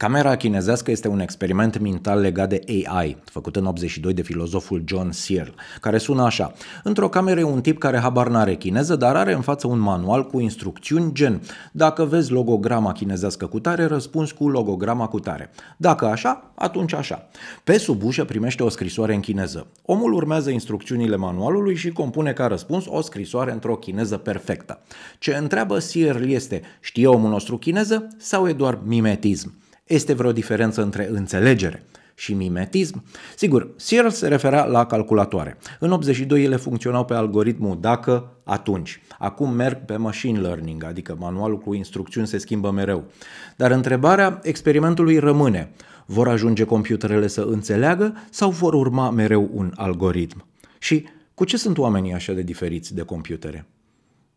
Camera chinezească este un experiment mental legat de AI, făcut în 82 de filozoful John Searle, care sună așa. Într-o cameră e un tip care habar n-are chineză, dar are în față un manual cu instrucțiuni gen Dacă vezi logograma chinezească cu tare, răspunzi cu logograma cu tare. Dacă așa, atunci așa. Pe sub ușă primește o scrisoare în chineză. Omul urmează instrucțiunile manualului și compune ca răspuns o scrisoare într-o chineză perfectă. Ce întreabă Searle este, știe omul nostru chineză sau e doar mimetism? Este vreo diferență între înțelegere și mimetism? Sigur, Searle se refera la calculatoare. În 82 ele funcționau pe algoritmul dacă, atunci. Acum merg pe machine learning, adică manualul cu instrucțiuni se schimbă mereu. Dar întrebarea experimentului rămâne. Vor ajunge computerele să înțeleagă sau vor urma mereu un algoritm? Și cu ce sunt oamenii așa de diferiți de computere?